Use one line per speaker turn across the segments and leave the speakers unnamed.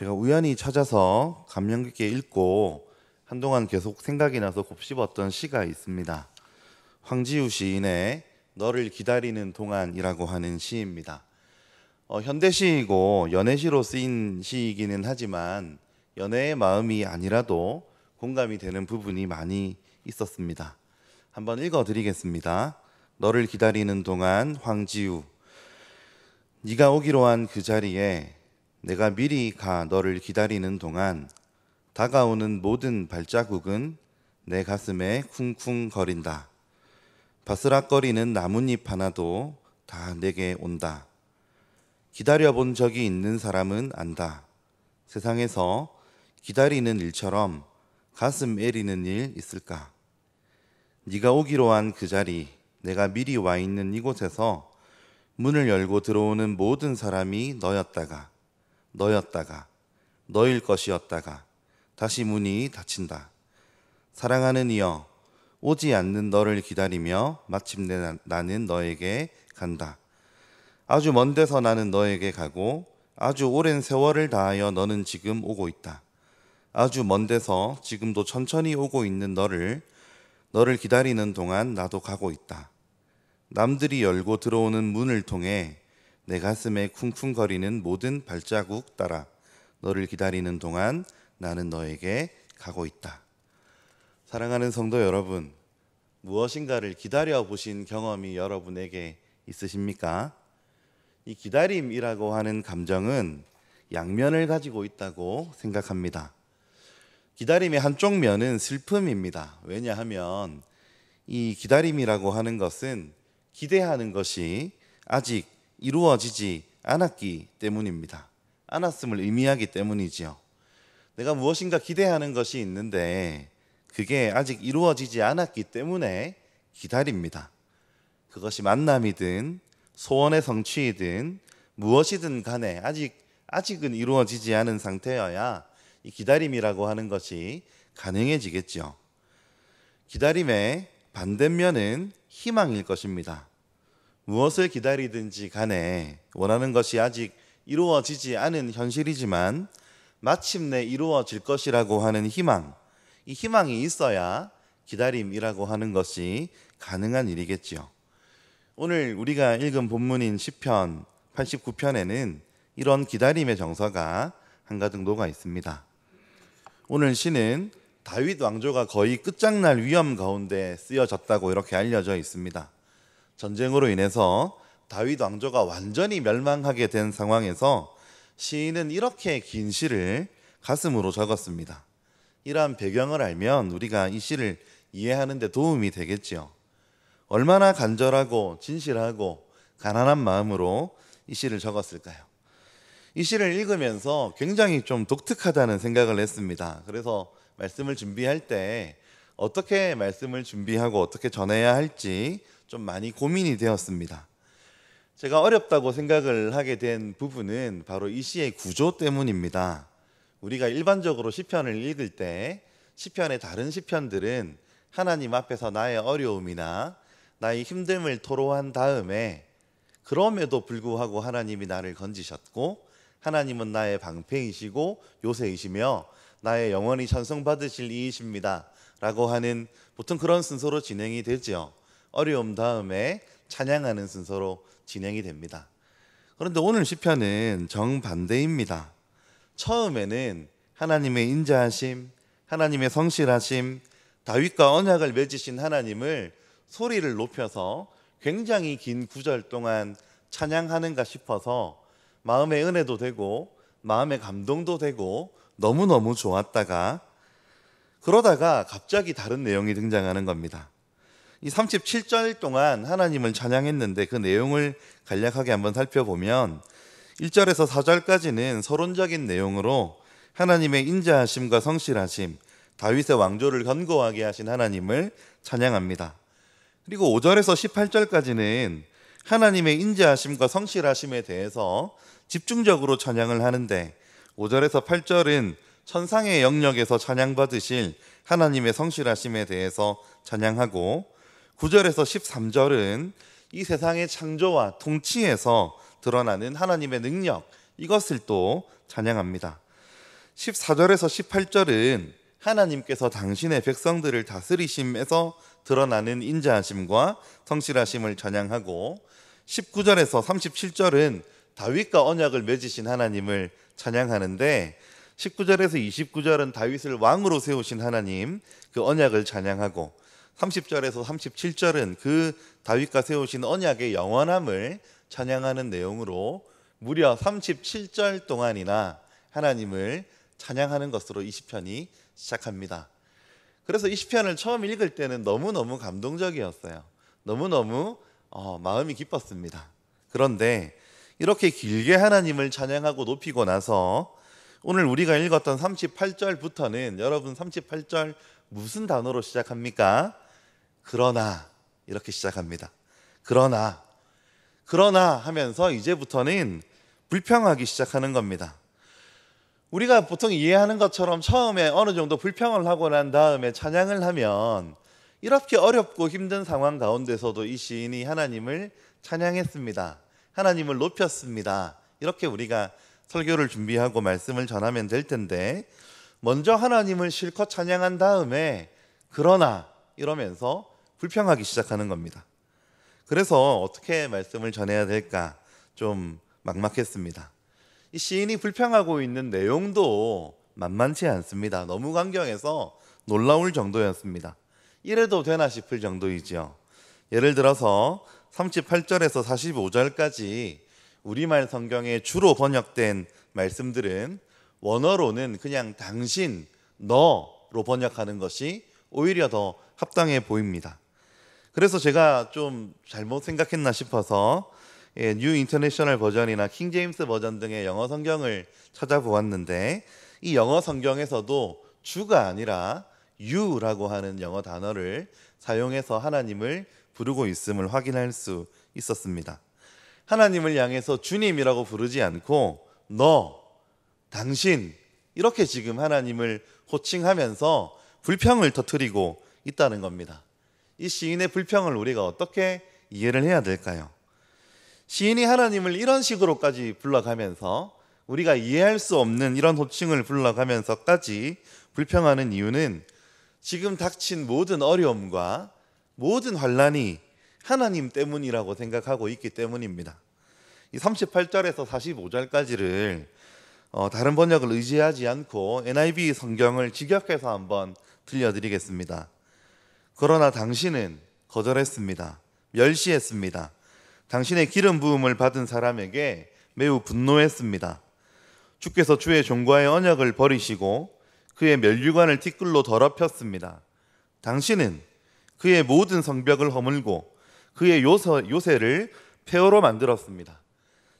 제가 우연히 찾아서 감명 깊게 읽고 한동안 계속 생각이 나서 곱씹었던 시가 있습니다. 황지우 시인의 너를 기다리는 동안이라고 하는 시입니다. 어, 현대시이고 연애시로 쓰인 시이기는 하지만 연애의 마음이 아니라도 공감이 되는 부분이 많이 있었습니다. 한번 읽어드리겠습니다. 너를 기다리는 동안 황지우 네가 오기로 한 그 자리에 내가 미리 가 너를 기다리는 동안 다가오는 모든 발자국은 내 가슴에 쿵쿵 거린다. 바스락거리는 나뭇잎 하나도 다 내게 온다. 기다려본 적이 있는 사람은 안다. 세상에서 기다리는 일처럼 가슴 애리는 일 있을까? 네가 오기로 한 그 자리, 내가 미리 와 있는 이곳에서 문을 열고 들어오는 모든 사람이 너였다가 너였다가 너일 것이었다가 다시 문이 닫힌다. 사랑하는 이여 오지 않는 너를 기다리며 마침내 나는 너에게 간다. 아주 먼 데서 나는 너에게 가고 아주 오랜 세월을 다하여 너는 지금 오고 있다. 아주 먼 데서 지금도 천천히 오고 있는 너를 너를 기다리는 동안 나도 가고 있다. 남들이 열고 들어오는 문을 통해 내 가슴에 쿵쿵거리는 모든 발자국 따라 너를 기다리는 동안 나는 너에게 가고 있다. 사랑하는 성도 여러분, 무엇인가를 기다려 보신 경험이 여러분에게 있으십니까? 이 기다림이라고 하는 감정은 양면을 가지고 있다고 생각합니다. 기다림의 한쪽 면은 슬픔입니다. 왜냐하면 이 기다림이라고 하는 것은 기대하는 것이 아직 이루어지지 않았기 때문입니다. 않았음을 의미하기 때문이지요. 내가 무엇인가 기대하는 것이 있는데 그게 아직 이루어지지 않았기 때문에 기다립니다. 그것이 만남이든 소원의 성취이든 무엇이든 간에 아직 아직은 이루어지지 않은 상태여야 이 기다림이라고 하는 것이 가능해지겠죠. 기다림의 반대면은 희망일 것입니다. 무엇을 기다리든지 간에 원하는 것이 아직 이루어지지 않은 현실이지만 마침내 이루어질 것이라고 하는 희망, 이 희망이 있어야 기다림이라고 하는 것이 가능한 일이겠지요. 오늘 우리가 읽은 본문인 시편 89편에는 이런 기다림의 정서가 한가득 녹아 있습니다. 오늘 시는 다윗 왕조가 거의 끝장날 위험 가운데 쓰여졌다고 이렇게 알려져 있습니다. 전쟁으로 인해서 다윗 왕조가 완전히 멸망하게 된 상황에서 시인은 이렇게 긴 시를 가슴으로 적었습니다. 이러한 배경을 알면 우리가 이 시를 이해하는 데 도움이 되겠지요. 얼마나 간절하고 진실하고 가난한 마음으로 이 시를 적었을까요? 이 시를 읽으면서 굉장히 좀 독특하다는 생각을 했습니다. 그래서 말씀을 준비할 때 어떻게 말씀을 준비하고 어떻게 전해야 할지 좀 많이 고민이 되었습니다. 제가 어렵다고 생각을 하게 된 부분은 바로 이 시의 구조 때문입니다. 우리가 일반적으로 시편을 읽을 때 시편의 다른 시편들은 하나님 앞에서 나의 어려움이나 나의 힘듦을 토로한 다음에 그럼에도 불구하고 하나님이 나를 건지셨고 하나님은 나의 방패이시고 요새이시며 나의 영원히 찬송받으실 이이십니다. 라고 하는 보통 그런 순서로 진행이 되지요. 어려움 다음에 찬양하는 순서로 진행이 됩니다. 그런데 오늘 시편은 정반대입니다. 처음에는 하나님의 인자하심, 하나님의 성실하심, 다윗과 언약을 맺으신 하나님을 소리를 높여서 굉장히 긴 구절 동안 찬양하는가 싶어서 마음의 은혜도 되고 마음의 감동도 되고 너무너무 좋았다가 그러다가 갑자기 다른 내용이 등장하는 겁니다. 이 37절 동안 하나님을 찬양했는데 그 내용을 간략하게 한번 살펴보면 1절에서 4절까지는 서론적인 내용으로 하나님의 인자하심과 성실하심, 다윗의 왕조를 견고하게 하신 하나님을 찬양합니다. 그리고 5절에서 18절까지는 하나님의 인자하심과 성실하심에 대해서 집중적으로 찬양을 하는데 5절에서 8절은 천상의 영역에서 찬양받으실 하나님의 성실하심에 대해서 찬양하고 9절에서 13절은 이 세상의 창조와 통치에서 드러나는 하나님의 능력 이것을 또 찬양합니다. 14절에서 18절은 하나님께서 당신의 백성들을 다스리심에서 드러나는 인자하심과 성실하심을 찬양하고 19절에서 37절은 다윗과 언약을 맺으신 하나님을 찬양하는데 19절에서 29절은 다윗을 왕으로 세우신 하나님 그 언약을 찬양하고 30절에서 37절은 그 다윗과 세우신 언약의 영원함을 찬양하는 내용으로 무려 37절 동안이나 하나님을 찬양하는 것으로 20편이 시작합니다. 그래서 20편을 처음 읽을 때는 너무너무 감동적이었어요. 너무너무 어, 마음이 기뻤습니다. 그런데 이렇게 길게 하나님을 찬양하고 높이고 나서 오늘 우리가 읽었던 38절부터는 여러분 38절 무슨 단어로 시작합니까? 그러나 이렇게 시작합니다. 그러나 그러나 하면서 이제부터는 불평하기 시작하는 겁니다. 우리가 보통 이해하는 것처럼 처음에 어느 정도 불평을 하고 난 다음에 찬양을 하면 이렇게 어렵고 힘든 상황 가운데서도 이 시인이 하나님을 찬양했습니다. 하나님을 높였습니다. 이렇게 우리가 설교를 준비하고 말씀을 전하면 될 텐데 먼저 하나님을 실컷 찬양한 다음에 그러나 이러면서 불평하기 시작하는 겁니다. 그래서 어떻게 말씀을 전해야 될까 좀 막막했습니다. 이 시인이 불평하고 있는 내용도 만만치 않습니다. 너무 강경해서 놀라울 정도였습니다. 이래도 되나 싶을 정도이지요. 예를 들어서 38절에서 45절까지 우리말 성경에 주로 번역된 말씀들은 원어로는 그냥 당신, 너로 번역하는 것이 오히려 더 합당해 보입니다. 그래서 제가 좀 잘못 생각했나 싶어서 예, 뉴 인터내셔널 버전이나 킹 제임스 버전 등의 영어 성경을 찾아보았는데 이 영어 성경에서도 주가 아니라 유라고 하는 영어 단어를 사용해서 하나님을 부르고 있음을 확인할 수 있었습니다. 하나님을 향해서 주님이라고 부르지 않고 너, 당신 이렇게 지금 하나님을 호칭하면서 불평을 터뜨리고 있다는 겁니다. 이 시인의 불평을 우리가 어떻게 이해를 해야 될까요? 시인이 하나님을 이런 식으로까지 불러가면서 우리가 이해할 수 없는 이런 호칭을 불러가면서까지 불평하는 이유는 지금 닥친 모든 어려움과 모든 환란이 하나님 때문이라고 생각하고 있기 때문입니다. 이 38절에서 45절까지를 어, 다른 번역을 의지하지 않고 NIV 성경을 직역해서 한번 들려드리겠습니다. 그러나 당신은 거절했습니다. 멸시했습니다. 당신의 기름 부음을 받은 사람에게 매우 분노했습니다. 주께서 주의 종과의 언약을 버리시고 그의 멸류관을 티끌로 더럽혔습니다. 당신은 그의 모든 성벽을 허물고 그의 요서, 요새를 폐허로 만들었습니다.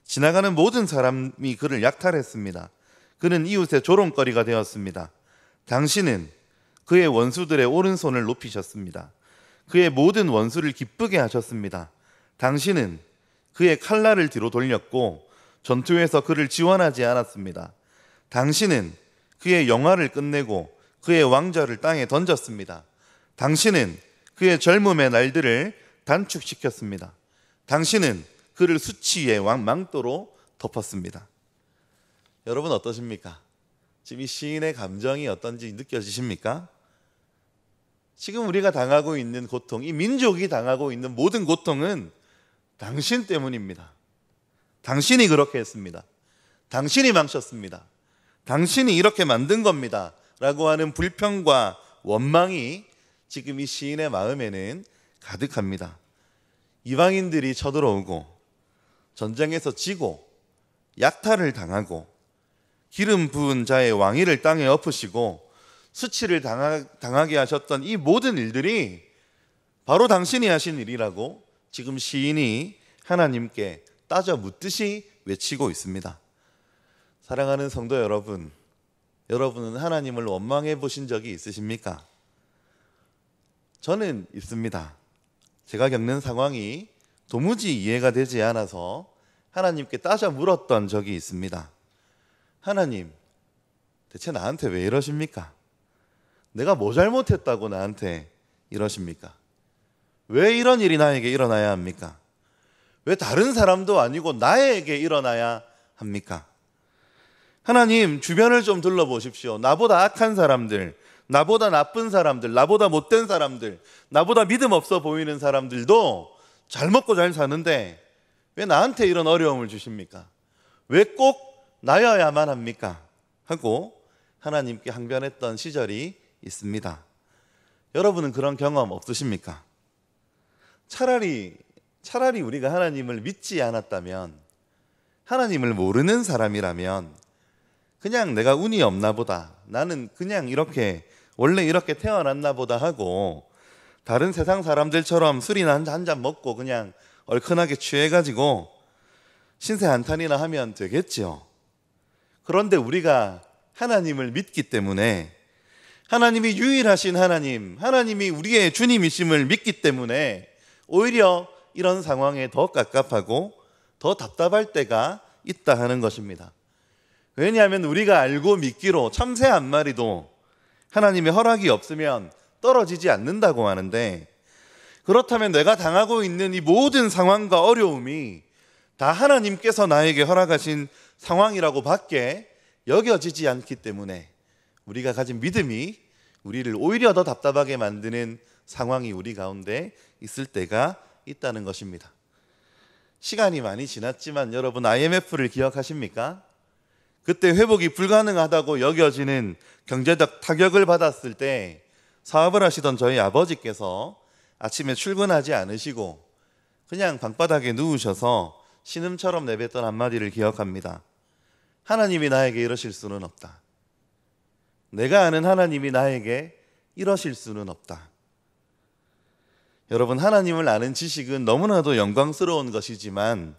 지나가는 모든 사람이 그를 약탈했습니다. 그는 이웃의 조롱거리가 되었습니다. 당신은 그의 원수들의 오른손을 높이셨습니다. 그의 모든 원수를 기쁘게 하셨습니다. 당신은 그의 칼날을 뒤로 돌렸고 전투에서 그를 지원하지 않았습니다. 당신은 그의 영화를 끝내고 그의 왕자를 땅에 던졌습니다. 당신은 그의 젊음의 날들을 단축시켰습니다. 당신은 그를 수치의 왕망토로 덮었습니다. 여러분 어떠십니까? 지금 이 시인의 감정이 어떤지 느껴지십니까? 지금 우리가 당하고 있는 고통, 이 민족이 당하고 있는 모든 고통은 당신 때문입니다. 당신이 그렇게 했습니다. 당신이 망쳤습니다. 당신이 이렇게 만든 겁니다. 라고 하는 불평과 원망이 지금 이 시인의 마음에는 가득합니다. 이방인들이 쳐들어오고 전쟁에서 지고 약탈을 당하고 기름 부은 자의 왕위를 땅에 엎으시고 수치를 당하, 게 하셨던 이 모든 일들이 바로 당신이 하신 일이라고 지금 시인이 하나님께 따져 묻듯이 외치고 있습니다. 사랑하는 성도 여러분, 여러분은 하나님을 원망해 보신 적이 있으십니까? 저는 있습니다. 제가 겪는 상황이 도무지 이해가 되지 않아서 하나님께 따져 물었던 적이 있습니다. 하나님, 대체 나한테 왜 이러십니까? 내가 뭐 잘못했다고 나한테 이러십니까? 왜 이런 일이 나에게 일어나야 합니까? 왜 다른 사람도 아니고 나에게 일어나야 합니까? 하나님, 주변을 좀 둘러보십시오. 나보다 악한 사람들, 나보다 나쁜 사람들, 나보다 못된 사람들, 나보다 믿음 없어 보이는 사람들도 잘 먹고 잘 사는데 왜 나한테 이런 어려움을 주십니까? 왜 꼭 나여야만 합니까? 하고 하나님께 항변했던 시절이 있습니다. 여러분은 그런 경험 없으십니까? 차라리 차라리 우리가 하나님을 믿지 않았다면 하나님을 모르는 사람이라면 그냥 내가 운이 없나 보다. 나는 그냥 이렇게 원래 이렇게 태어났나 보다 하고 다른 세상 사람들처럼 술이나 한 잔 먹고 그냥 얼큰하게 취해가지고 신세 한탄이나 하면 되겠지요. 그런데 우리가 하나님을 믿기 때문에 하나님이 유일하신 하나님, 하나님이 우리의 주님이심을 믿기 때문에 오히려 이런 상황에 더 깝깝하고 더 답답할 때가 있다 하는 것입니다. 왜냐하면 우리가 알고 믿기로 참새 한 마리도 하나님의 허락이 없으면 떨어지지 않는다고 하는데 그렇다면 내가 당하고 있는 이 모든 상황과 어려움이 다 하나님께서 나에게 허락하신 상황이라고 밖에 여겨지지 않기 때문에 우리가 가진 믿음이 우리를 오히려 더 답답하게 만드는 상황이 우리 가운데 있을 때가 있다는 것입니다. 시간이 많이 지났지만 여러분 IMF를 기억하십니까? 그때 회복이 불가능하다고 여겨지는 경제적 타격을 받았을 때 사업을 하시던 저희 아버지께서 아침에 출근하지 않으시고 그냥 방바닥에 누우셔서 신음처럼 내뱉던 한마디를 기억합니다. 하나님이 나에게 이러실 수는 없다. 내가 아는 하나님이 나에게 이러실 수는 없다. 여러분, 하나님을 아는 지식은 너무나도 영광스러운 것이지만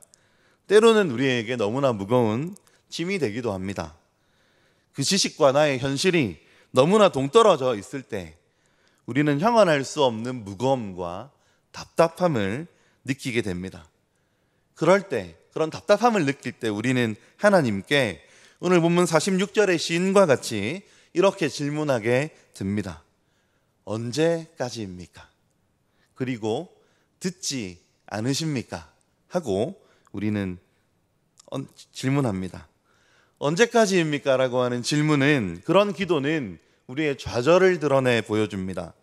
때로는 우리에게 너무나 무거운 짐이 되기도 합니다. 그 지식과 나의 현실이 너무나 동떨어져 있을 때 우리는 형언할 수 없는 무거움과 답답함을 느끼게 됩니다. 그럴 때, 그런 답답함을 느낄 때 우리는 하나님께 오늘 본문 46절의 시인과 같이 이렇게 질문하게 됩니다. 언제까지입니까? 그리고 듣지 않으십니까? 하고 우리는 질문합니다. 언제까지입니까? 라고 하는 질문은 그런 기도는 우리의 좌절을 드러내 보여줍니다.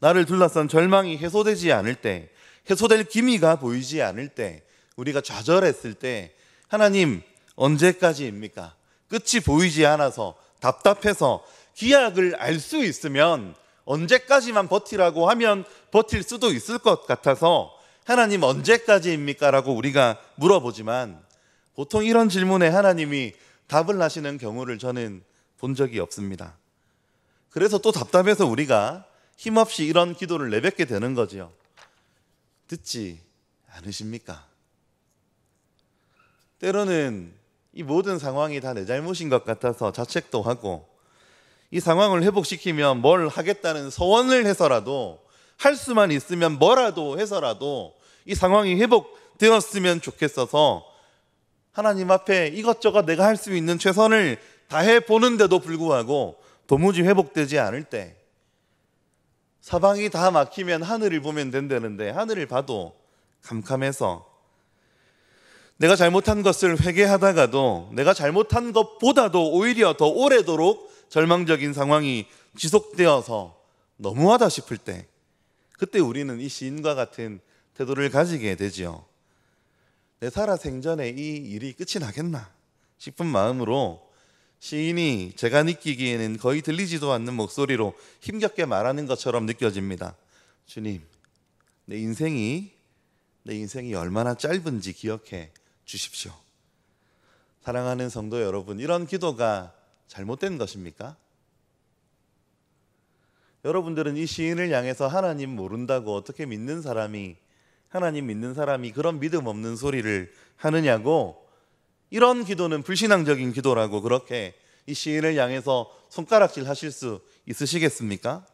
나를 둘러싼 절망이 해소되지 않을 때, 해소될 기미가 보이지 않을 때, 우리가 좌절했을 때, 하나님, 언제까지입니까? 끝이 보이지 않아서 답답해서 기약을 알 수 있으면 언제까지만 버티라고 하면 버틸 수도 있을 것 같아서 하나님 언제까지입니까? 라고 우리가 물어보지만 보통 이런 질문에 하나님이 답을 하시는 경우를 저는 본 적이 없습니다. 그래서 또 답답해서 우리가 힘없이 이런 기도를 내뱉게 되는 거지요. 듣지 않으십니까? 때로는 이 모든 상황이 다 내 잘못인 것 같아서 자책도 하고 이 상황을 회복시키면 뭘 하겠다는 서원을 해서라도 할 수만 있으면 뭐라도 해서라도 이 상황이 회복되었으면 좋겠어서 하나님 앞에 이것저것 내가 할 수 있는 최선을 다해 보는데도 불구하고 도무지 회복되지 않을 때 사방이 다 막히면 하늘을 보면 된다는데 하늘을 봐도 캄캄해서 내가 잘못한 것을 회개하다가도 내가 잘못한 것보다도 오히려 더 오래도록 절망적인 상황이 지속되어서 너무하다 싶을 때 그때 우리는 이 시인과 같은 태도를 가지게 되지요. 내 살아생전에 이 일이 끝이 나겠나 싶은 마음으로 시인이 제가 느끼기에는 거의 들리지도 않는 목소리로 힘겹게 말하는 것처럼 느껴집니다. 주님, 내 인생이 내 인생이 얼마나 짧은지 기억해 주십시오. 사랑하는 성도 여러분, 이런 기도가 잘못된 것입니까? 여러분들은 이 시인을 향해서 하나님 모른다고 어떻게 믿는 사람이 하나님 믿는 사람이 그런 믿음 없는 소리를 하느냐고 이런 기도는 불신앙적인 기도라고 그렇게 이 시인을 향해서 손가락질 하실 수 있으시겠습니까?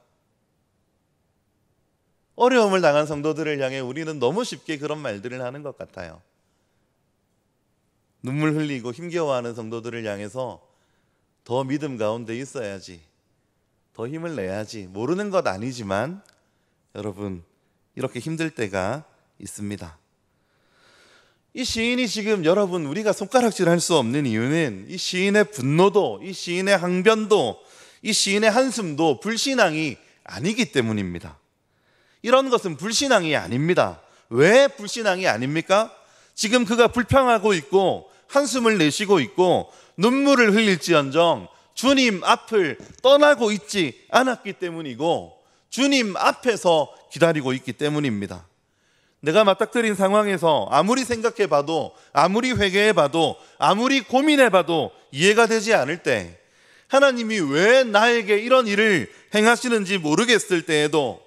어려움을 당한 성도들을 향해 우리는 너무 쉽게 그런 말들을 하는 것 같아요. 눈물 흘리고 힘겨워하는 성도들을 향해서 더 믿음 가운데 있어야지. 더 힘을 내야지. 모르는 것 아니지만 여러분 이렇게 힘들 때가 있습니다. 이 시인이 지금 여러분 우리가 손가락질 할수 없는 이유는 이 시인의 분노도 이 시인의 항변도 이 시인의 한숨도 불신앙이 아니기 때문입니다. 이런 것은 불신앙이 아닙니다. 왜 불신앙이 아닙니까? 지금 그가 불평하고 있고 한숨을 내쉬고 있고 눈물을 흘릴지언정 주님 앞을 떠나고 있지 않았기 때문이고 주님 앞에서 기다리고 있기 때문입니다. 내가 맞닥뜨린 상황에서 아무리 생각해 봐도, 아무리 회개해 봐도, 아무리 고민해 봐도 이해가 되지 않을 때, 하나님이 왜 나에게 이런 일을 행하시는지 모르겠을 때에도,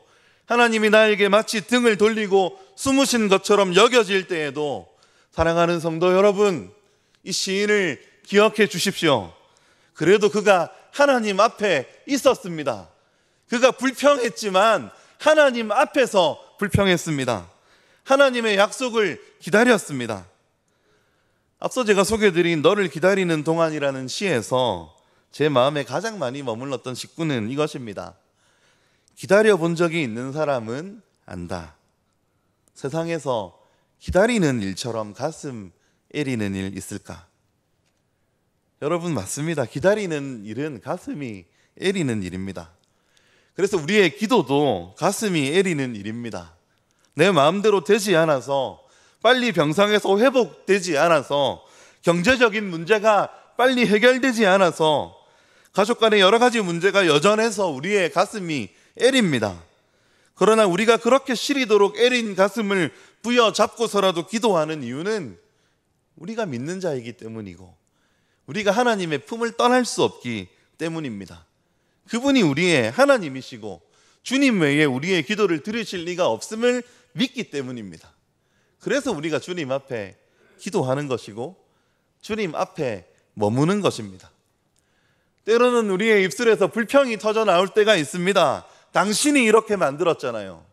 하나님이 나에게 마치 등을 돌리고 숨으신 것처럼 여겨질 때에도, 사랑하는 성도 여러분, 이 시인을 기억해 주십시오. 그래도 그가 하나님 앞에 있었습니다. 그가 불평했지만 하나님 앞에서 불평했습니다. 하나님의 약속을 기다렸습니다. 앞서 제가 소개드린 너를 기다리는 동안이라는 시에서 제 마음에 가장 많이 머물렀던 직구는 이것입니다. 기다려 본 적이 있는 사람은 안다. 세상에서 기다리는 일처럼 가슴 애리는 일 있을까? 여러분 맞습니다. 기다리는 일은 가슴이 애리는 일입니다. 그래서 우리의 기도도 가슴이 애리는 일입니다. 내 마음대로 되지 않아서 빨리 병상에서 회복되지 않아서 경제적인 문제가 빨리 해결되지 않아서 가족 간의 여러 가지 문제가 여전해서 우리의 가슴이 애립니다. 그러나 우리가 그렇게 시리도록 애린 가슴을 부여잡고서라도 기도하는 이유는 우리가 믿는 자이기 때문이고 우리가 하나님의 품을 떠날 수 없기 때문입니다. 그분이 우리의 하나님이시고 주님 외에 우리의 기도를 들으실 리가 없음을 믿기 때문입니다. 그래서 우리가 주님 앞에 기도하는 것이고 주님 앞에 머무는 것입니다. 때로는 우리의 입술에서 불평이 터져 나올 때가 있습니다. 당신이 이렇게 만들었잖아요.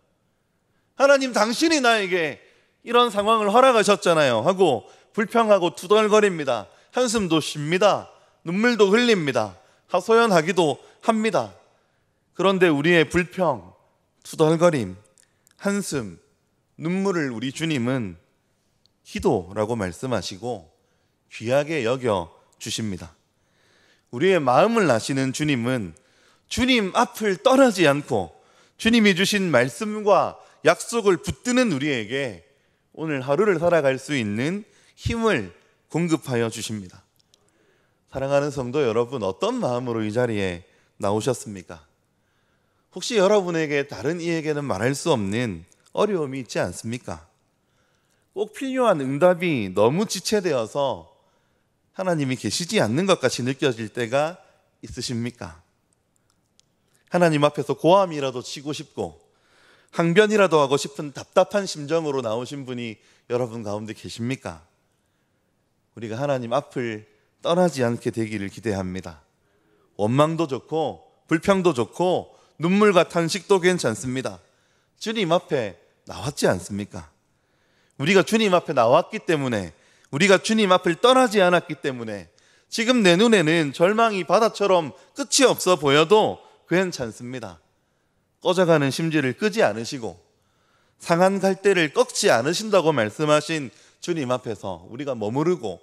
하나님 당신이 나에게 이런 상황을 허락하셨잖아요. 하고 불평하고 투덜거립니다. 한숨도 쉽니다. 눈물도 흘립니다. 하소연하기도 합니다. 그런데 우리의 불평, 투덜거림, 한숨, 눈물을 우리 주님은 기도라고 말씀하시고 귀하게 여겨 주십니다. 우리의 마음을 아시는 주님은 주님 앞을 떠나지 않고 주님이 주신 말씀과 약속을 붙드는 우리에게 오늘 하루를 살아갈 수 있는 힘을 공급하여 주십니다. 사랑하는 성도 여러분, 어떤 마음으로 이 자리에 나오셨습니까? 혹시 여러분에게 다른 이에게는 말할 수 없는 어려움이 있지 않습니까? 꼭 필요한 응답이 너무 지체되어서 하나님이 계시지 않는 것 같이 느껴질 때가 있으십니까? 하나님 앞에서 고함이라도 치고 싶고 항변이라도 하고 싶은 답답한 심정으로 나오신 분이 여러분 가운데 계십니까? 우리가 하나님 앞을 떠나지 않게 되기를 기대합니다. 원망도 좋고 불평도 좋고 눈물과 탄식도 괜찮습니다. 주님 앞에 나왔지 않습니까? 우리가 주님 앞에 나왔기 때문에 우리가 주님 앞을 떠나지 않았기 때문에 지금 내 눈에는 절망이 바다처럼 끝이 없어 보여도 괜찮습니다. 꺼져가는 심지를 끄지 않으시고 상한 갈대를 꺾지 않으신다고 말씀하신 주님 앞에서 우리가 머무르고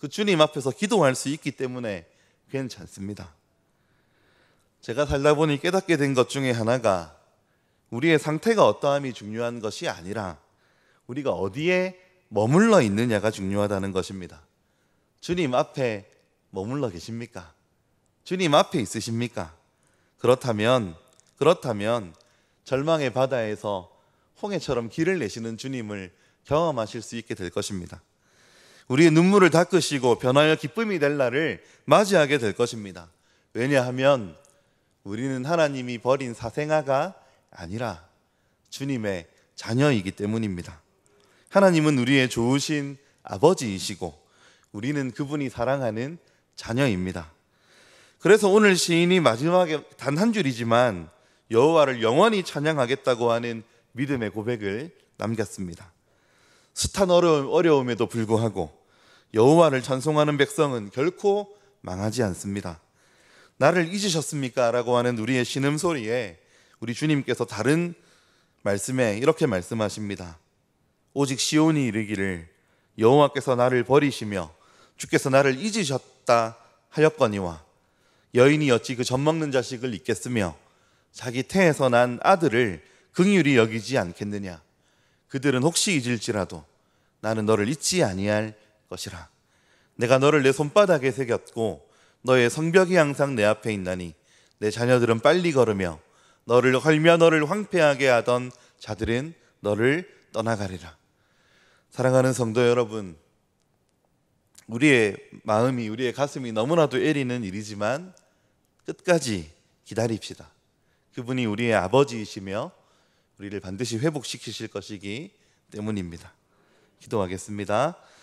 그 주님 앞에서 기도할 수 있기 때문에 괜찮습니다. 제가 살다 보니 깨닫게 된 것 중에 하나가 우리의 상태가 어떠함이 중요한 것이 아니라 우리가 어디에 머물러 있느냐가 중요하다는 것입니다. 주님 앞에 머물러 계십니까? 주님 앞에 있으십니까? 그렇다면 그렇다면 절망의 바다에서 홍해처럼 길을 내시는 주님을 경험하실 수 있게 될 것입니다. 우리의 눈물을 닦으시고 변하여 기쁨이 될 날을 맞이하게 될 것입니다. 왜냐하면 우리는 하나님이 버린 사생아가 아니라 주님의 자녀이기 때문입니다. 하나님은 우리의 좋으신 아버지이시고 우리는 그분이 사랑하는 자녀입니다. 그래서 오늘 시인이 마지막에 단 한 줄이지만 여호와를 영원히 찬양하겠다고 하는 믿음의 고백을 남겼습니다. 숱한 어려움, 에도 불구하고 여호와를 찬송하는 백성은 결코 망하지 않습니다. 나를 잊으셨습니까? 라고 하는 우리의 신음소리에 우리 주님께서 다른 말씀에 이렇게 말씀하십니다. 오직 시온이 이르기를 여호와께서 나를 버리시며 주께서 나를 잊으셨다 하였거니와 여인이 어찌 그 젖먹는 자식을 잊겠으며 자기 태에서 난 아들을 긍휼히 여기지 않겠느냐 그들은 혹시 잊을지라도 나는 너를 잊지 아니할 것이라 내가 너를 내 손바닥에 새겼고 너의 성벽이 항상 내 앞에 있나니 내 자녀들은 빨리 걸으며 너를 헐며 너를 황폐하게 하던 자들은 너를 떠나가리라. 사랑하는 성도 여러분, 우리의 마음이 우리의 가슴이 너무나도 애리는 일이지만 끝까지 기다립시다. 그분이 우리의 아버지이시며 우리를 반드시 회복시키실 것이기 때문입니다. 기도하겠습니다.